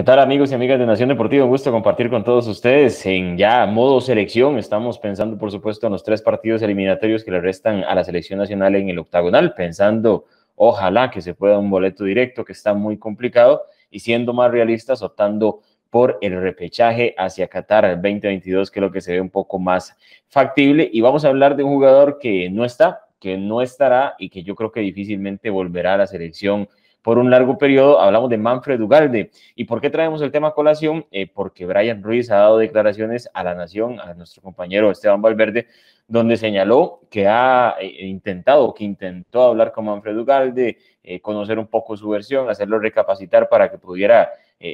¿Qué tal amigos y amigas de Nación Deportiva? Un gusto compartir con todos ustedes en ya modo selección. Estamos pensando, por supuesto, en los tres partidos eliminatorios que le restan a la selección nacional en el octagonal, pensando, ojalá que se pueda un boleto directo, que está muy complicado, y siendo más realistas, optando por el repechaje hacia Qatar 2022, que es lo que se ve un poco más factible. Y vamos a hablar de un jugador que no está, que no estará y que yo creo que difícilmente volverá a la selección por un largo periodo. Hablamos de Manfred Ugalde. ¿Y por qué traemos el tema a colación? Eh, porque Brian Ruiz ha dado declaraciones a la nación, a nuestro compañero Esteban Valverde, donde señaló que ha eh, intentado, que intentó hablar con Manfred Ugalde, eh, conocer un poco su versión, hacerlo recapacitar para que pudiera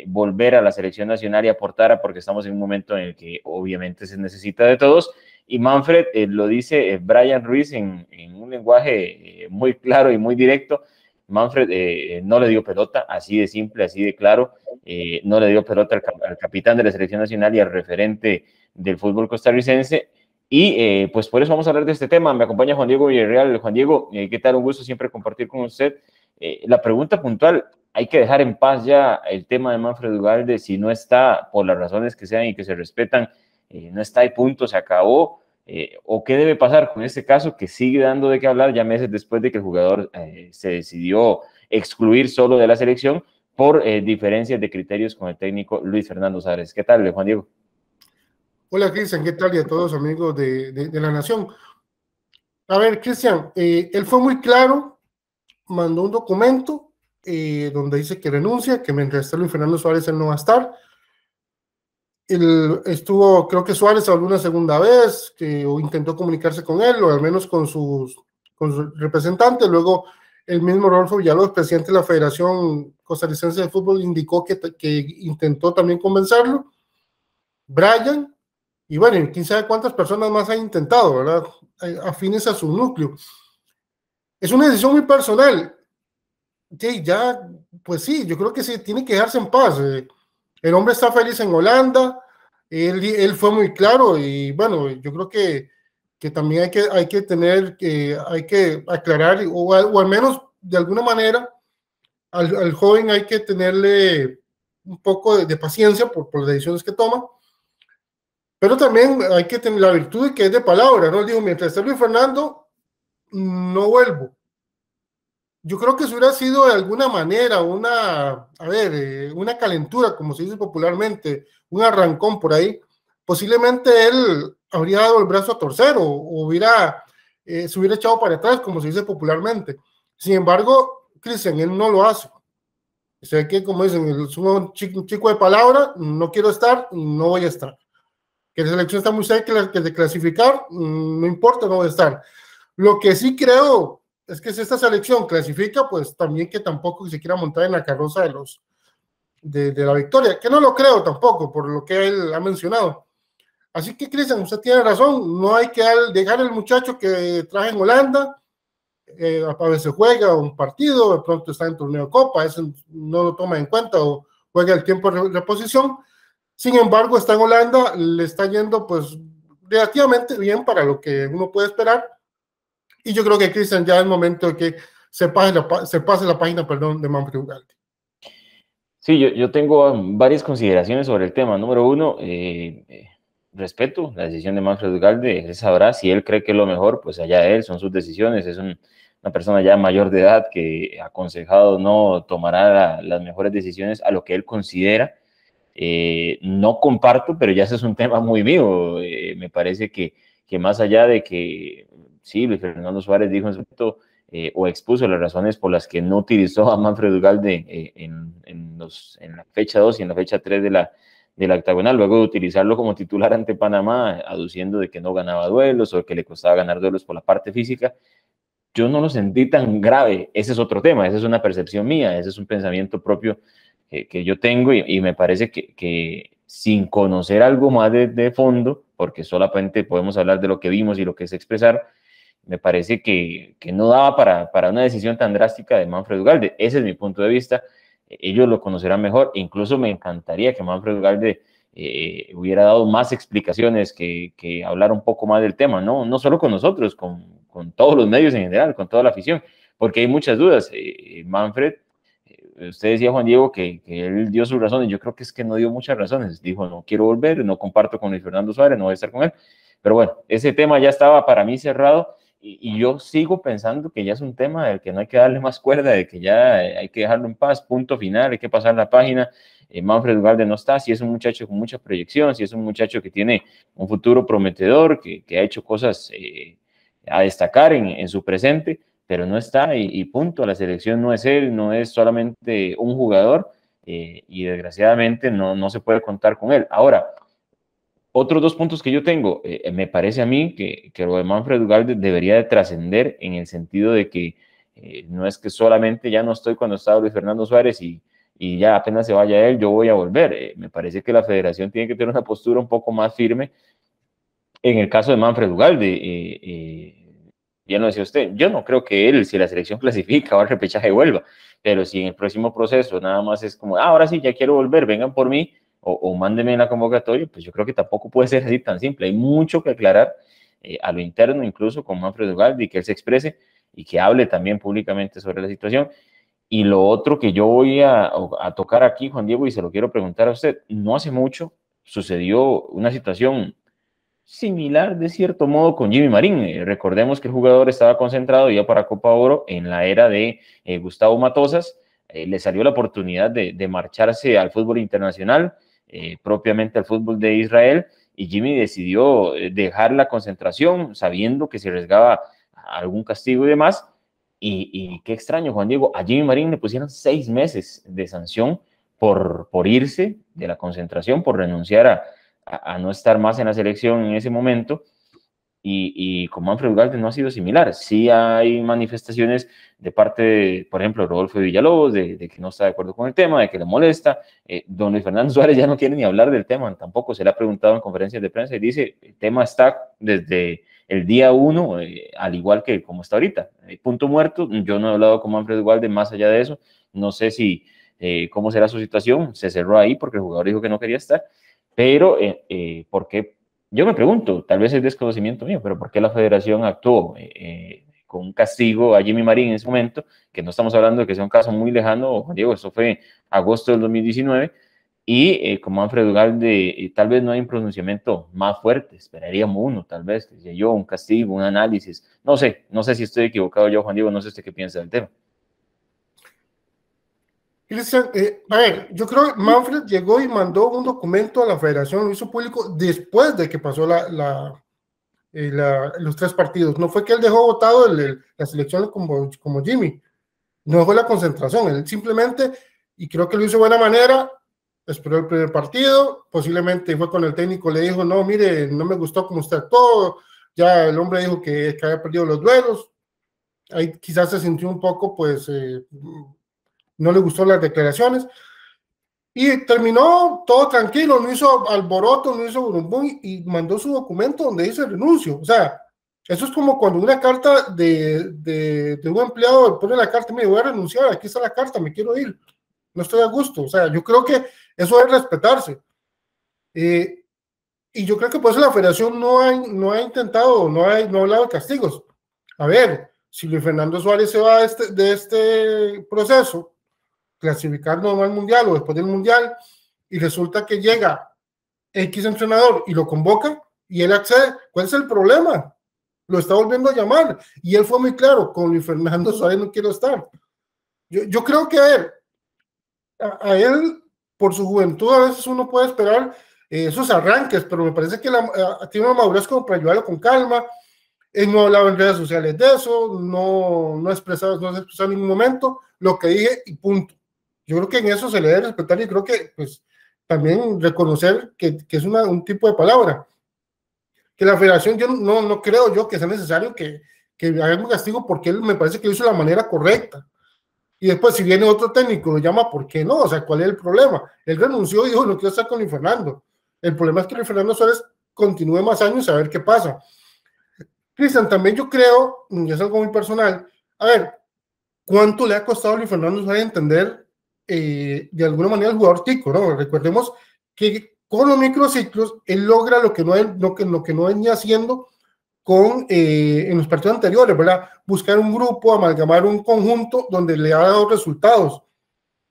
volver a la selección nacional y aportar, porque estamos en un momento en el que obviamente se necesita de todos. Y Manfred lo dice Brian Ruiz en, en un lenguaje muy claro y muy directo, Manfred eh, eh, no le dio pelota, así de simple, así de claro, eh, no le dio pelota al, capitán de la selección nacional y al referente del fútbol costarricense. Y pues por eso vamos a hablar de este tema. Me acompaña Juan Diego Villarreal. Juan Diego, ¿qué tal? Un gusto siempre compartir con usted. la pregunta puntual, hay que dejar en paz ya el tema de Manfred Ugalde, si no está, por las razones que sean y que se respetan, no está y punto, se acabó eh, ¿O qué debe pasar con este caso que sigue dando de qué hablar ya meses después de que el jugador eh, se decidió excluir solo de la selección por eh, diferencias de criterios con el técnico Luis Fernando Suárez? ¿Qué tal, Juan Diego? Hola, Cristian, ¿qué tal? Y a todos amigos de, la Nación. A ver, Cristian, él fue muy claro, mandó un documento donde dice que renuncia, que mientras está Luis Fernando Suárez él no va a estar estuvo, creo que Suárez alguna una segunda vez, que o intentó comunicarse con él, o al menos con sus, con su representantes. Luego, el mismo Rolfo Villalobos, presidente de la Federación Costarricense de Fútbol, indicó que, que intentó también convencerlo. Brian, y bueno, quién sabe cuántas personas más han intentado, ¿verdad? Afines a su núcleo. Es una decisión muy personal. ya, pues sí, yo creo que sí, tiene que dejarse en paz. Eh, el hombre está feliz en Holanda, él, fue muy claro y bueno, yo creo que, también hay que, hay que tener, que hay que aclarar o, al menos de alguna manera al, joven hay que tenerle un poco de, paciencia por, las decisiones que toma, pero también hay que tener la virtud de que es de palabra, ¿no? digo mientras esté Luis Fernando, no vuelvo yo creo que si hubiera sido de alguna manera una, a ver, eh, una calentura, como se dice popularmente, un arrancón por ahí, posiblemente él habría dado el brazo a torcer o, hubiera, eh, se hubiera echado para atrás, como se dice popularmente. Sin embargo, Cristian, él no lo hace. sé que, como dicen, es un chico, chico de palabra, no quiero estar, no voy a estar. Que la selección está muy cerca de clasificar, mm, no importa, no voy a estar. Lo que sí creo es que si esta selección clasifica, pues también que tampoco se quiera montar en la carroza de los de, la victoria, que no lo creo tampoco, por lo que él ha mencionado. Así que, Cristian, usted tiene razón, no hay que dejar el muchacho que traje en Holanda, eh, a veces juega un partido, de pronto está en torneo Copa, eso no lo toma en cuenta o juega el tiempo de reposición. Sin embargo, está en Holanda, le está yendo pues relativamente bien para lo que uno puede esperar y yo creo que Cristian ya es el momento de que se pase la, se pase la página perdón, de Manfred Ugalde. Sí, yo, tengo um, varias consideraciones sobre el tema. Número uno, eh, eh, respeto la decisión de Manfred Ugalde. Él sabrá si él cree que es lo mejor, pues allá él, son sus decisiones. Es una persona ya mayor de edad que eh, aconsejado no tomará las mejores decisiones a lo que él considera. no comparto, pero ya ese es un tema muy mío. me parece que, que más allá de que sí, Luis Fernando Suárez dijo en su momento eh, o expuso las razones por las que no utilizó a Manfred Ugalde eh, en, los, en, la fecha 2 y en la fecha 3 de la, de la octagonal, luego de utilizarlo como titular ante Panamá, aduciendo de que no ganaba duelos o que le costaba ganar duelos por la parte física. Yo no lo sentí tan grave, ese es otro tema, esa es una percepción mía, ese es un pensamiento propio que, yo tengo y, me parece que, sin conocer algo más de, de fondo, porque solamente podemos hablar de lo que vimos y lo que es expresar, me parece que, no daba para, para, una decisión tan drástica de Manfred Ugalde. Ese es mi punto de vista. E, ellos lo conocerán mejor. E incluso me encantaría que Manfred Ugalde eh, hubiera dado más explicaciones, que, que hablar un poco más del tema, ¿no? No solo con nosotros, con, con todos los medios en general, con toda la afición, porque hay muchas dudas. Eh, eh, Manfred, usted decía, Juan Diego, que, que, él dio sus razones. Yo creo que es que no dio muchas razones. Dijo, no quiero volver, no comparto con Luis Fernando Suárez, no voy a estar con él. Pero bueno, ese tema ya estaba para mí cerrado y, yo sigo pensando que ya es un tema del que no hay que darle más cuerda, de que ya eh, hay que dejarlo en paz, punto final, hay que pasar la página. Eh, Manfred Ugalde no está, si es un muchacho con muchas proyecciones, si es un muchacho que tiene un futuro prometedor, que, ha hecho cosas eh, a destacar en, su presente, pero no está y, punto, la selección no es él, no es solamente un jugador y desgraciadamente no, no se puede contar con él. Ahora, otros dos puntos que yo tengo, eh, me parece a mí que, lo de Manfred Ugalde debería de trascender en el sentido de que eh, no es que solamente ya no estoy cuando estaba Luis Fernando Suárez y, y ya apenas se vaya él, yo voy a volver. Eh, me parece que la federación tiene que tener una postura un poco más firme. En el caso de Manfred Ugalde, ya no decía usted, yo no creo que él, si la selección clasifica, o al repechaje vuelva, pero si en el próximo proceso nada más es como, ah, ahora sí, ya quiero volver, vengan por mí, o, o mándeme la convocatoria, pues yo creo que tampoco puede ser así tan simple. Hay mucho que aclarar eh, a lo interno, incluso con Manfredo Galdi, que él se exprese y que hable también públicamente sobre la situación. Y lo otro que yo voy a, tocar aquí, Juan Diego, y se lo quiero preguntar a usted, no hace mucho sucedió una situación similar de cierto modo con Jimmy Marín. Eh, recordemos que el jugador estaba concentrado ya para Copa Oro en la era de eh, Gustavo Matosas. le salió la oportunidad de, de, marcharse al fútbol internacional. Eh, propiamente al fútbol de Israel y Jimmy decidió eh, dejar la concentración sabiendo que se arriesgaba algún castigo y demás. Y, qué extraño, Juan Diego, a Jimmy Marín le pusieron seis meses de sanción por, por irse de la concentración, por renunciar a no estar más en la selección en ese momento y, y con Manfred no ha sido similar. Sí hay manifestaciones de parte, por ejemplo, Rodolfo Villalobos, de, que no está de acuerdo con el tema, de que le molesta. Eh, don Luis Fernando Suárez ya no quiere ni hablar del tema, tampoco se le ha preguntado en conferencias de prensa y dice, el tema está desde el día uno, eh, al igual que como está ahorita. Eh, punto muerto, yo no he hablado con Manfred Ugarte más allá de eso, no sé si... ¿Cómo será su situación? Se cerró ahí porque el jugador dijo que no quería estar, pero ¿por qué yo me pregunto, tal vez es desconocimiento mío, pero ¿por qué la federación actuó eh, eh, con un castigo a Jimmy Marín en ese momento? Que no estamos hablando de que sea un caso muy lejano, Juan Diego, eso fue agosto del 2019. Y eh, como Alfredo Ugalde, tal vez no hay un pronunciamiento más fuerte, esperaríamos uno, tal vez, yo, un castigo, un análisis. No sé, no sé si estoy equivocado yo, Juan Diego, no sé usted qué piensa del tema. Eh, a ver, yo creo que Manfred llegó y mandó un documento a la federación, lo hizo público después de que pasó eh, la, los tres partidos. No fue que él dejó votado el, las elecciones como, Jimmy, no dejó la concentración, él simplemente, y creo que lo hizo de buena manera, esperó el primer partido, posiblemente fue con el técnico, le dijo, no, mire, no me gustó cómo está todo, ya el hombre dijo que, había perdido los duelos, ahí quizás se sintió un poco, pues... Eh, no le gustó las declaraciones. Y terminó todo tranquilo, no hizo alboroto, no hizo burumbú y mandó su documento donde dice renuncio. O sea, eso es como cuando una carta de, de, un empleado pone la carta, me voy a renunciar, aquí está la carta, me quiero ir, no estoy a gusto. O sea, yo creo que eso es respetarse. Eh, y yo creo que por eso la federación no ha, no ha intentado, no ha, no ha hablado de castigos. A ver, si Luis Fernando Suárez se va este, de este proceso, clasificar no al mundial o después del mundial, y resulta que llega X entrenador y lo convoca y él accede, ¿cuál es el problema? Lo está volviendo a llamar y él fue muy claro, con Luis Fernando Suárez no quiero estar. Yo, yo creo que a él, a, él, por su juventud, a veces uno puede esperar eh, esos arranques, pero me parece que la, a, eh, tiene una para ayudarlo con calma. Él no hablaba en redes sociales de eso, no, no no expresaba en ningún momento lo que dije y punto. Yo creo que en eso se le debe respetar y creo que pues también reconocer que, es un tipo de palabra. Que la federación, yo no, no creo yo que sea necesario que, que haga un castigo porque él me parece que lo hizo la manera correcta. Y después, si viene otro técnico, lo llama, ¿por qué no? O sea, ¿cuál es el problema? Él renunció y dijo, no quiero estar con Luis Fernando. El problema es que Luis Fernando Suárez continúe más años a ver qué pasa. Cristian, también yo creo, y es algo muy personal, a ver, ¿cuánto le ha costado a Luis Fernando Suárez entender eh, de alguna manera el jugador tico, ¿no? Recordemos que con los microciclos él logra lo que no, lo que, lo que no venía haciendo con, eh, en los partidos anteriores, ¿verdad? Buscar un grupo, amalgamar un conjunto donde le ha dado resultados.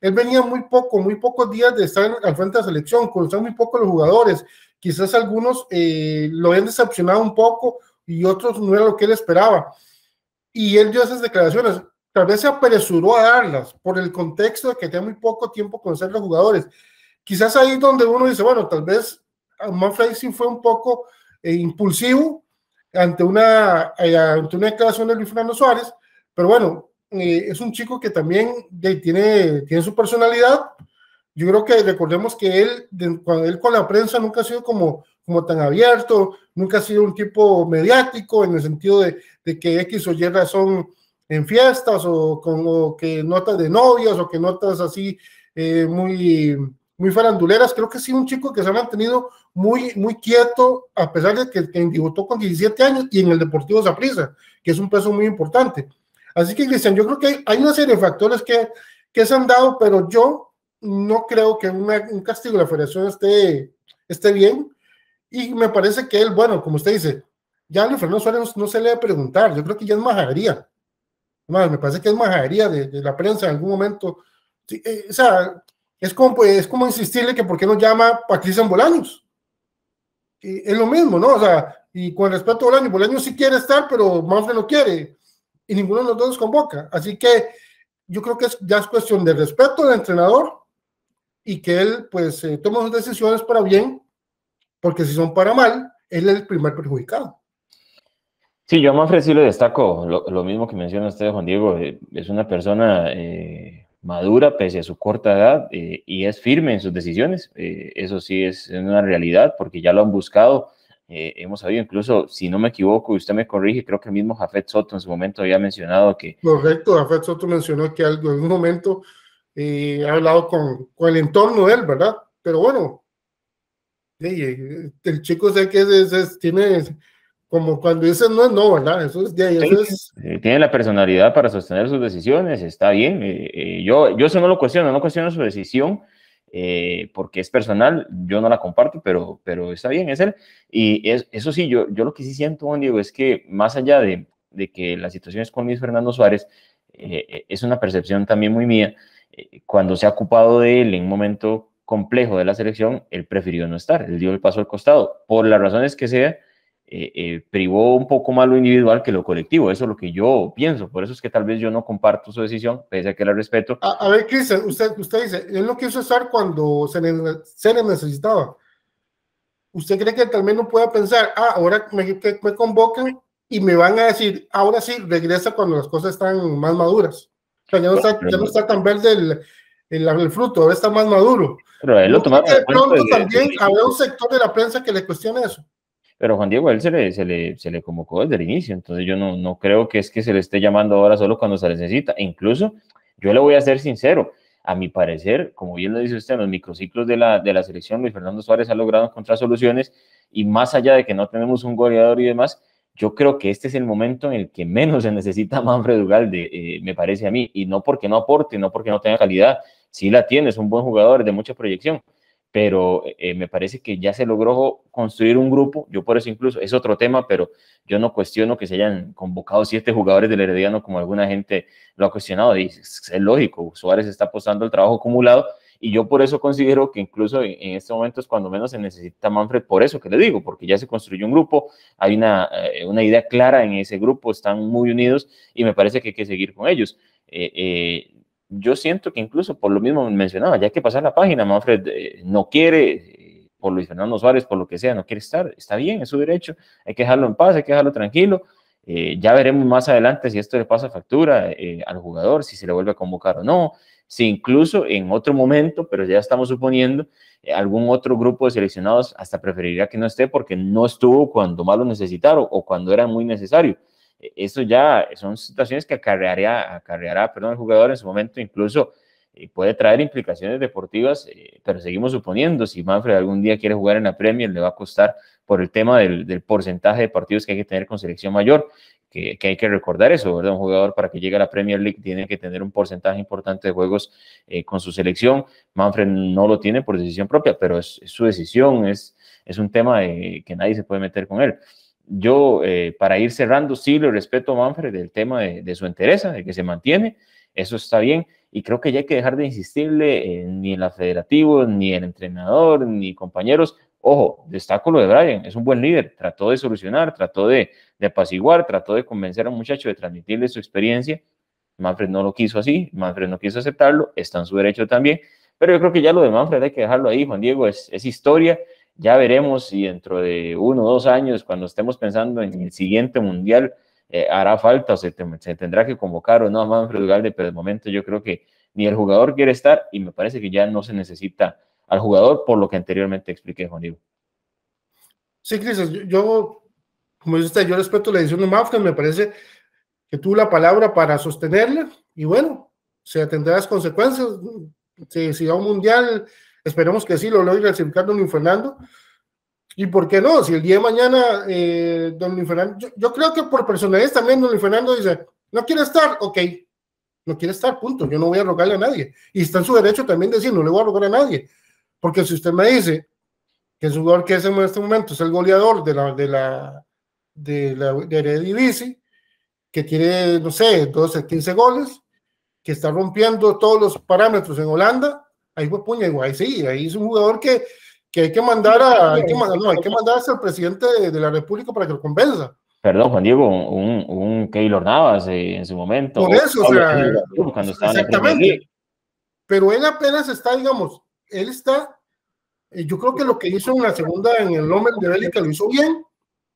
Él venía muy poco, muy pocos días de estar al frente de la selección, conocía muy poco los jugadores. Quizás algunos eh, lo habían decepcionado un poco y otros no era lo que él esperaba. Y él dio esas declaraciones tal vez se apresuró a darlas por el contexto de que tenía muy poco tiempo con ser los jugadores. Quizás ahí donde uno dice, bueno, tal vez Manfred sí fue un poco eh, impulsivo ante una, eh, una declaración de Luis Fernando Suárez, pero bueno, eh, es un chico que también tiene, tiene su personalidad. Yo creo que recordemos que él, cuando él con la prensa nunca ha sido como, como tan abierto, nunca ha sido un tipo mediático en el sentido de, de que X o Y razón en fiestas o, con, que notas de novias o que notas así eh, muy, muy faranduleras. Creo que sí, un chico que se ha mantenido muy, muy quieto, a pesar de que, que debutó con 17 años y en el Deportivo Zaprisa, que es un peso muy importante. Así que, Cristian, yo creo que hay, una serie de factores que, que se han dado, pero yo no creo que un castigo de la federación esté, esté bien. Y me parece que él, bueno, como usted dice, ya a Fernando Suárez no, se le debe preguntar, yo creo que ya es majadería me parece que es majadería de, la prensa en algún momento. Eh, o sea, es como, pues, es como insistirle que por qué no llama Patricia Bolaños. es lo mismo, ¿no? O sea, y con respeto a Bolaños, Bolaños sí quiere estar, pero Manfred no quiere. Y ninguno de los dos convoca. Así que yo creo que ya es cuestión de respeto del entrenador y que él, pues, eh, tome sus decisiones para bien, porque si son para mal, él es el primer perjudicado. Sí, yo a Manfred sí lo destaco, lo, mismo que menciona usted, Juan Diego, eh, es una persona eh, madura pese a su corta edad eh, y es firme en sus decisiones, eso sí es una realidad porque ya lo han buscado, hemos sabido incluso, si no me equivoco y usted me corrige, creo que el mismo Jafet Soto en su momento había mencionado que... Correcto, Jafet Soto mencionó que algo, en algún momento ha hablado con, el entorno de él, ¿verdad? Pero bueno, el chico sé que tiene como cuando dicen no no, ¿verdad? Eso es, Tiene la personalidad para sostener sus decisiones, está bien. Eh, eh, yo, yo eso no lo cuestiono, no cuestiono su decisión. Eh, porque es personal, yo no la comparto, pero, pero está bien, es él. Y es, eso sí, yo, yo lo que sí siento, Juan Diego, es que más allá de, de que la situación es con Luis Fernando Suárez, es una percepción también muy mía, cuando se ha ocupado de él en un momento complejo de la selección, él prefirió no estar, él dio el paso al costado, por las razones que sea, eh, eh, privó un poco más lo individual que lo colectivo. Eso es lo que yo pienso. Por eso es que tal vez yo no comparto su decisión, pese a que la respeto. A, ver, Cristian, usted, usted dice, él no quiso estar cuando se le, se le necesitaba. ¿Usted cree que también no pueda pensar, ah, ahora me, me convocan y me van a decir, ahora sí, regresa cuando las cosas están más maduras? O ya no está, ya no está tan verde el, el, fruto, ahora está más maduro. Pero él lo De pronto también habrá un sector de la prensa que le cuestione eso pero Juan Diego a él se le, convocó desde el inicio, entonces yo no, creo que es que se le esté llamando ahora solo cuando se necesita, e incluso yo le voy a ser sincero, a mi parecer, como bien lo dice usted, en los microciclos de la, de la selección, Luis Fernando Suárez ha logrado encontrar soluciones y más allá de que no tenemos un goleador y demás, yo creo que este es el momento en el que menos se necesita Manfred Ugalde, eh, me parece a mí, y no porque no aporte, no porque no tenga calidad, sí la tiene, es un buen jugador de mucha proyección, pero eh, me parece que ya se logró construir un grupo, yo por eso incluso, es otro tema, pero yo no cuestiono que se hayan convocado siete jugadores del Herediano como alguna gente lo ha cuestionado, es, lógico, Suárez está apostando el trabajo acumulado, y yo por eso considero que incluso en este momento es cuando menos se necesita Manfred, por eso que le digo, porque ya se construyó un grupo, hay una, eh, una idea clara en ese grupo, están muy unidos y me parece que hay que seguir con ellos. Eh, yo siento que incluso por lo mismo mencionaba, ya que pasar la página, Manfred eh, no quiere, eh, por Luis Fernando Suárez, por lo que sea, no quiere estar, está bien, es su derecho, hay que dejarlo en paz, hay que dejarlo tranquilo. Eh, ya veremos más adelante si esto le pasa factura al jugador, si se le vuelve a convocar o no, si incluso en otro momento, pero ya estamos suponiendo, algún otro grupo de seleccionados hasta preferiría que no esté porque no estuvo cuando más lo necesitaron o cuando era muy necesario. E, eso ya son situaciones que acarreará, acarreará perdón, el jugador en su momento, incluso eh, puede traer implicaciones deportivas, eh, pero seguimos suponiendo, si Manfred algún día quiere jugar en la Premier, le va a costar por el tema del, porcentaje de partidos que hay que tener con selección mayor, que, hay que recordar eso, ¿verdad? Un jugador para que llegue a la Premier League tiene que tener un porcentaje importante de juegos eh, con su selección. Manfred no lo tiene por decisión propia, pero es, su decisión, es, es un tema de, que nadie se puede meter con él yo, eh, para ir cerrando, sí le respeto a Manfred del tema de, su entereza, de que se mantiene, eso está bien, y creo que ya hay que dejar de insistirle eh, ni en la federativa ni el entrenador, ni compañeros. Ojo, destaco lo de Brian, es un buen líder, trató de solucionar, trató de, apaciguar, trató de convencer a un muchacho de transmitirle su experiencia. Manfred no lo quiso así, Manfred no quiso aceptarlo, está en su derecho también, pero yo creo que ya lo de Manfred hay que dejarlo ahí, Juan Diego, es, es historia, ya veremos si dentro de uno o dos años, cuando estemos pensando en el siguiente mundial, eh, hará falta o se, tendrá que convocar o no a Manfred Ugalde, pero de momento yo creo que ni el jugador quiere estar y me parece que ya no se necesita al jugador por lo que anteriormente expliqué, Juan Ivo. Sí, Cris, yo, como dice usted, yo respeto la decisión de Manfred, me parece que tuvo la palabra para sostenerla y bueno, se tendrá las consecuencias. Si, si un mundial Esperemos que sí lo logre recibir don Luis Fernando. ¿Y por qué no? Si el día de mañana eh, don Luis Fernando, yo, creo que por personalidad también don Luis Fernando dice, no quiere estar, ok, no quiere estar, punto, yo no voy a rogarle a nadie. Y está en su derecho también decir, no le voy a rogar a nadie. Porque si usted me dice que el jugador que es en este momento es el goleador de la, de la, de la que tiene, no sé, 12, 15 goles, que está rompiendo todos los parámetros en Holanda, ahí fue puña, igual sí, ahí es un jugador que, que hay que mandar a, hay que mandar, no, hay que al presidente de, la República para que lo convenza. Perdón, Juan Diego, un, un Keylor Navas eh, en su momento. Por eso, o, sea, cuando estaba exactamente. pero él apenas está, digamos, él está, eh, yo creo que lo que hizo en la segunda, en el nombre de que lo hizo bien,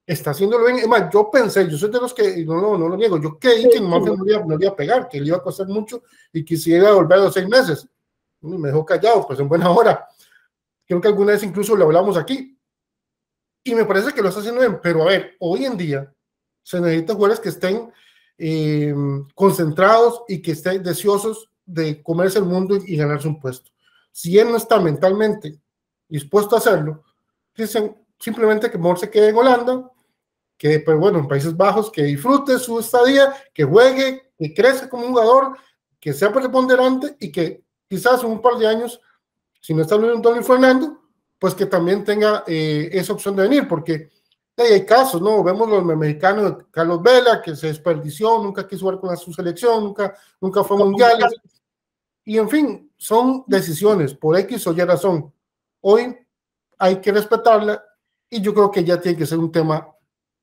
está haciéndolo bien. Es más, yo pensé, yo soy de los que, no, lo niego, yo creí que no iba, no iba, a pegar, que le iba a costar mucho y quisiera volver a los seis meses me dejó callado, pues en buena hora. Creo que alguna vez incluso lo hablamos aquí. Y me parece que lo está haciendo bien, pero a ver, hoy en día se necesitan jugadores que estén eh, concentrados y que estén deseosos de comerse el mundo y, ganarse un puesto. Si él no está mentalmente dispuesto a hacerlo, dicen simplemente que Mor se quede en Holanda, que pues bueno, en Países Bajos, que disfrute su estadía, que juegue, que crezca como jugador, que sea preponderante y que quizás un par de años, si no está Luis Antonio Fernando, pues que también tenga eh, esa opción de venir, porque hay casos, ¿no? Vemos los mexicanos, Carlos Vela, que se desperdició, nunca quiso jugar con la, su selección, nunca, nunca fue mundial. Y en fin, son decisiones por X o Y razón. Hoy hay que respetarla y yo creo que ya tiene que ser un tema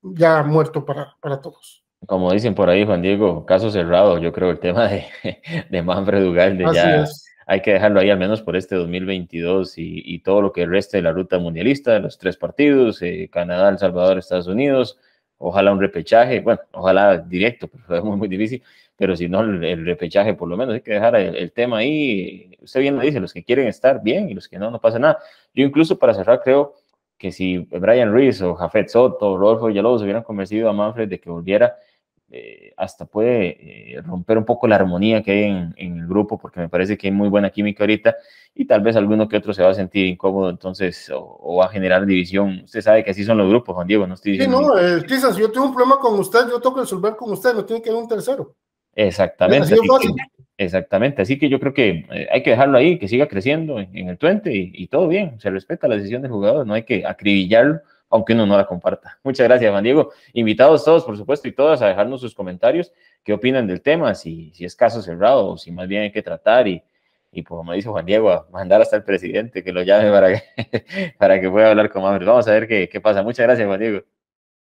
ya muerto para, para todos. Como dicen por ahí, Juan Diego, caso cerrado, yo creo el tema de, de Manfred Ugalde ya hay que dejarlo ahí al menos por este 2022 y, todo lo que reste de la ruta mundialista, de los tres partidos, eh, Canadá, El Salvador, Estados Unidos, ojalá un repechaje, bueno, ojalá directo, pero es muy, muy difícil, pero si no, el, repechaje por lo menos, hay que dejar el, tema ahí, usted bien lo dice, los que quieren estar bien y los que no, no pasa nada. Yo incluso para cerrar creo que si Brian Ruiz o Jafet Soto, Rodolfo Yalobos hubieran convencido a Manfred de que volviera, eh, hasta puede eh, romper un poco la armonía que hay en, el grupo, porque me parece que hay muy buena química ahorita y tal vez alguno que otro se va a sentir incómodo entonces o, va a generar división. Usted sabe que así son los grupos, Juan Diego, no estoy diciendo... Sí, no, quizás eh, yo tengo un problema con usted, yo tengo que resolver con usted, no tiene que ver un tercero. Exactamente. exactamente, así que yo creo que hay que dejarlo ahí, que siga creciendo en, el 20 y, y todo bien, se respeta la decisión del jugador, no hay que acribillarlo aunque uno no la comparta. Muchas gracias, Juan Diego. Invitados todos, por supuesto, y todas a dejarnos sus comentarios, qué opinan del tema, si, si es caso cerrado o si más bien hay que tratar y, y pues, como dice Juan Diego, a mandar hasta el presidente que lo llame para que, para que pueda hablar con más. Vamos a ver qué, qué pasa. Muchas gracias, Juan Diego.